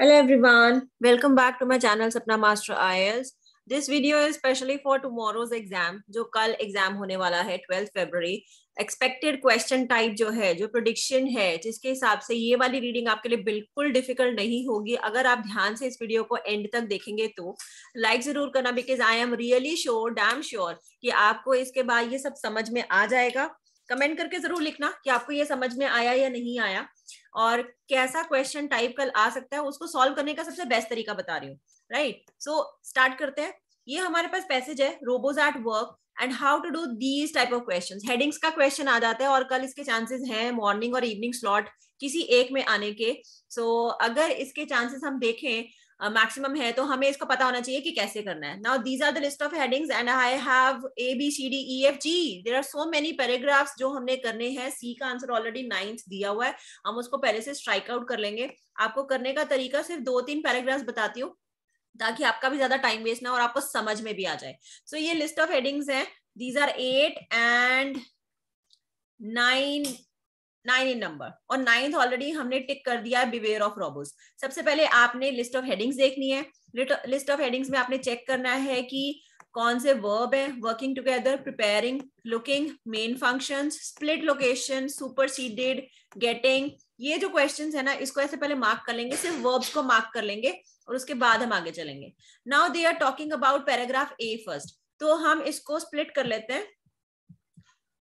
Hello everyone. Welcome back to my channel Sapna Master IELTS. This video is specially for tomorrow's exam जो कल exam होने वाला है 12 फरवरी Expected question type जो है जो prediction है जिसके हिसाब से ये वाली reading आपके लिए बिल्कुल difficult नहीं होगी अगर आप ध्यान से इस video को end तक देखेंगे तो like जरूर करना because I am really sure, damn sure कि आपको इसके बाद ये सब समझ में आ जाएगा कमेंट करके जरूर लिखना कि आपको ये समझ में आया या नहीं आया और कैसा क्वेश्चन टाइप कल आ सकता है उसको सॉल्व करने का सबसे बेस्ट तरीका बता रही हूँ राइट सो स्टार्ट करते हैं ये हमारे पास पैसेज है robots at work and how to do these type of question headings का क्वेश्चन आ जाता है और कल इसके चांसेस हैं मॉर्निंग और इवनिंग स्लॉट किसी एक में आने के सो so, अगर इसके चांसेस हम देखें मैक्सिमम है तो हमें इसको पता होना चाहिए कि कैसे करना है now these are the list of headings and I have A B C D E F G there are so many paragraphs जो हमने करने हैं सी का आंसर ऑलरेडी नाइन्थ दिया हुआ है हम उसको पहले से स्ट्राइक आउट कर लेंगे आपको करने का तरीका सिर्फ दो तीन पैराग्राफ्स बताती हूँ ताकि आपका भी ज्यादा टाइम वेस्ट ना और आपको समझ में भी आ जाए सो so, ये लिस्ट ऑफ हेडिंग्स है these are eight and nine nine in number और नाइन्थ ऑलरेडी हमने टिक कर दिया है बिवेयर ऑफ रोबोस सबसे पहले आपने लिस्ट ऑफ हेडिंग्स देखनी है लिस्ट ऑफ हेडिंग्स में आपने चेक करना है कि कौन से वर्ब है working together preparing looking main function split location superseded getting ये जो क्वेश्चन है ना इसको ऐसे पहले मार्क कर लेंगे सिर्फ वर्ब्स को मार्क कर लेंगे और उसके बाद हम आगे चलेंगे now they are talking about paragraph A first तो हम इसको स्प्लिट कर लेते हैं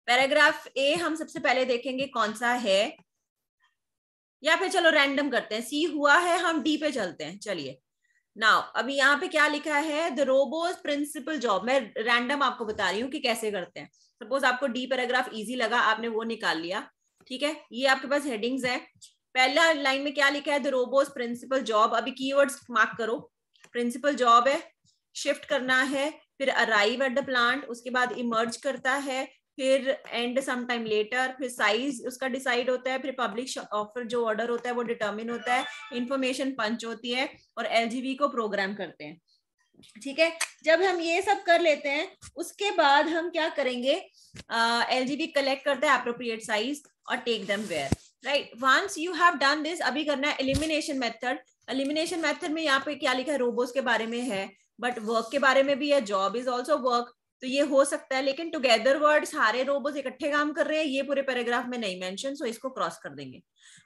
पैराग्राफ ए हम सबसे पहले देखेंगे कौन सा है या फिर चलो रैंडम करते हैं सी हुआ है हम डी पे चलते हैं चलिए नाउ अभी यहाँ पे क्या लिखा है द रोबोज प्रिंसिपल जॉब मैं रैंडम आपको बता रही हूँ कि कैसे करते हैं सपोज आपको डी पैराग्राफ इजी लगा आपने वो निकाल लिया ठीक है ये आपके पास हेडिंग्स है पहला लाइन में क्या लिखा है द रोबोज प्रिंसिपल जॉब अभी की मार्क करो प्रिंसिपल जॉब है शिफ्ट करना है फिर अराइव एट द प्लांट उसके बाद इमर्ज करता है फिर एंड सम टाइम लेटर फिर साइज उसका डिसाइड होता है फिर पब्लिक uh, ऑफर जो ऑर्डर होता है वो डिटर्मिन होता है इंफॉर्मेशन पंच होती है और एलजीबी को प्रोग्राम करते हैं ठीक है जब हम ये सब कर लेते हैं उसके बाद हम क्या करेंगे बी कलेक्ट करते हैं अप्रोप्रिएट साइज और take them where right once you have done this अभी करना है एलिमिनेशन मेथड एलिमिनेशन मेथड में यहाँ पे क्या लिखा है रोबोस के बारे में है बट वर्क के बारे में भी है जॉब इज ऑल्सो वर्क तो ये हो सकता है लेकिन टुगेदर वर्ड सारे रोबोट इकट्ठे काम कर रहे हैं ये पूरे पैराग्राफ में नहीं मेंशन सो इसको क्रॉस कर देंगे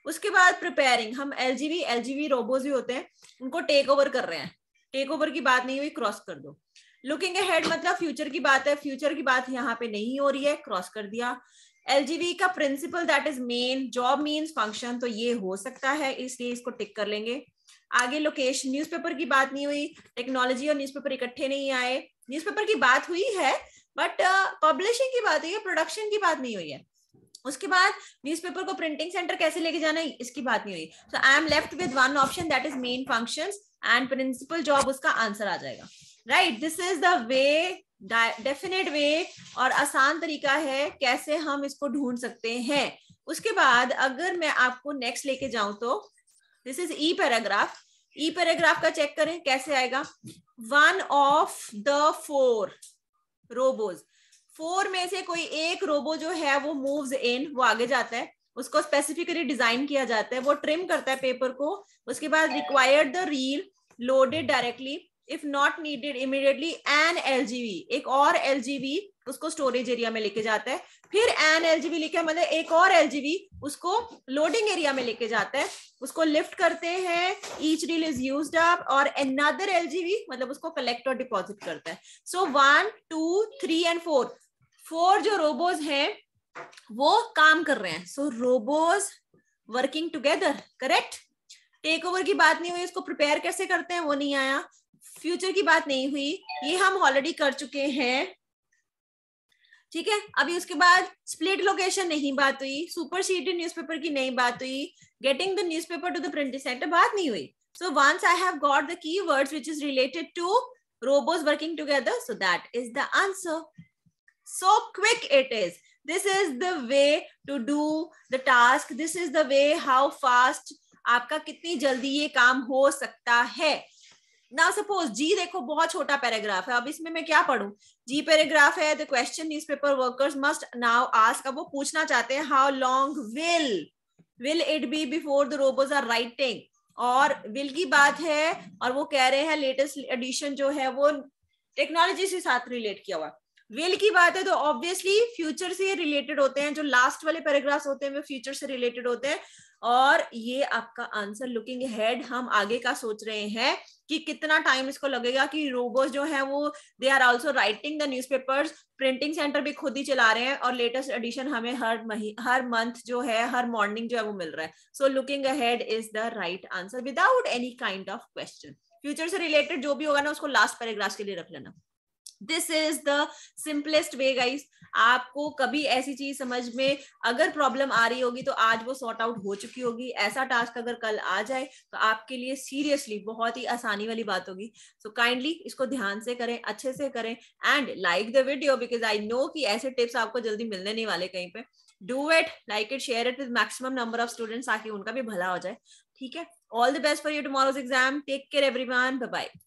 उसके बाद प्रिपेयरिंग हम एलजीवी एलजीवी रोबोट भी होते हैं उनको टेक ओवर कर रहे हैं टेक ओवर की बात नहीं हुई क्रॉस कर दो लुकिंग हेड मतलब फ्यूचर की बात है फ्यूचर की बात यहाँ पे नहीं हो रही है क्रॉस कर दिया एलजीवी का principal that is main job means function तो ये हो सकता है इसलिए इसको टिक कर लेंगे आगे लोकेशन न्यूज़पेपर की बात नहीं हुई टेक्नोलॉजी और न्यूज़पेपर इकट्ठे नहीं आए न्यूज़पेपर की बात हुई है बट पब्लिशिंग uh, की बात हुई है प्रोडक्शन की बात नहीं हुई है उसके बाद न्यूज़पेपर को प्रिंटिंग सेंटर कैसे लेके जाना है इसकी बात नहीं हुई so I am left with one option that is main functions and principal job उसका आंसर आ जाएगा right this is the way definite way और आसान तरीका है कैसे हम इसको ढूंढ सकते हैं उसके बाद अगर मैं आपको नेक्स्ट लेके जाऊं तो this is E paragraph E e paragraph का चेक करें कैसे आएगा one of the four robots four में से कोई एक रोबो जो है वो मूव्स इन वो आगे जाता है उसको स्पेसिफिकली डिजाइन किया जाता है वो ट्रिम करता है पेपर को उसके बाद required the reel loaded directly if not needed immediately an LGV एक और जीवी उसको स्टोरेज एरिया में लेके जाता है फिर एन एल जीवी लेके मतलब एक और एलजीवी उसको लोडिंग एरिया में लेके जाता है उसको लिफ्ट करते हैं each reel is use up और एनदर एलजीवी मतलब उसको कलेक्ट और डिपॉजिट करता है so one two three and four four जो रोबोज हैं वो काम कर रहे हैं सो robots working together correct take over की बात नहीं हुई उसको प्रिपेयर कैसे करते हैं वो नहीं आया फ्यूचर की बात नहीं हुई ये हम ऑलरेडी कर चुके हैं ठीक है अभी उसके बाद स्प्लिट लोकेशन नहीं बात हुई सुपर न्यूज पेपर की नहीं बात हुई getting the newspaper to the printing centre बात नहीं हुई so once I have got the word which is related to robots working together so that is the answer so quick it is this is the way to do the task this is the way how fast आपका कितनी जल्दी ये काम हो सकता है ना suppose जी देखो बहुत छोटा पैराग्राफ है अब इसमें मैं क्या पढ़ू जी पैराग्राफ है the question newspaper workers must now ask अब वो पूछना चाहते हैं how long will will it be before the robots are writing और विल की बात है और वो कह रहे हैं लेटेस्ट एडिशन जो है वो टेक्नोलॉजी से साथ रिलेट किया हुआ विल की बात है तो ऑब्वियसली फ्यूचर से रिलेटेड होते हैं जो लास्ट वाले पैराग्राफ्स होते हैं वो फ्यूचर से रिलेटेड होते हैं और ये आपका आंसर लुकिंग हेड हम आगे का सोच रहे हैं कि कितना टाइम इसको लगेगा कि रोबोट जो है वो they are also writing the newspapers printing centre भी खुद ही चला रहे हैं और लेटेस्ट एडिशन हमें हर मही हर मंथ जो है हर मॉर्निंग जो है वो मिल रहा है so looking head is the right answer without any kind of question future से रिलेटेड जो भी होगा ना उसको लास्ट पैराग्राफ के लिए रख लेना this is the simplest way guys आपको कभी ऐसी चीज समझ में अगर प्रॉब्लम आ रही होगी तो आज वो सॉर्ट आउट हो चुकी होगी ऐसा टास्क अगर कल आ जाए तो आपके लिए सीरियसली बहुत ही आसानी वाली बात होगी सो so काइंडली इसको ध्यान से करें अच्छे से करें and like the video because I know कि ऐसे टिप्स आपको जल्दी मिलने नहीं वाले कहीं पे do it like it share it with maximum number of students ताकि उनका भी भला हो जाए ठीक है all the best for you tomorrow's exam take care everyone bye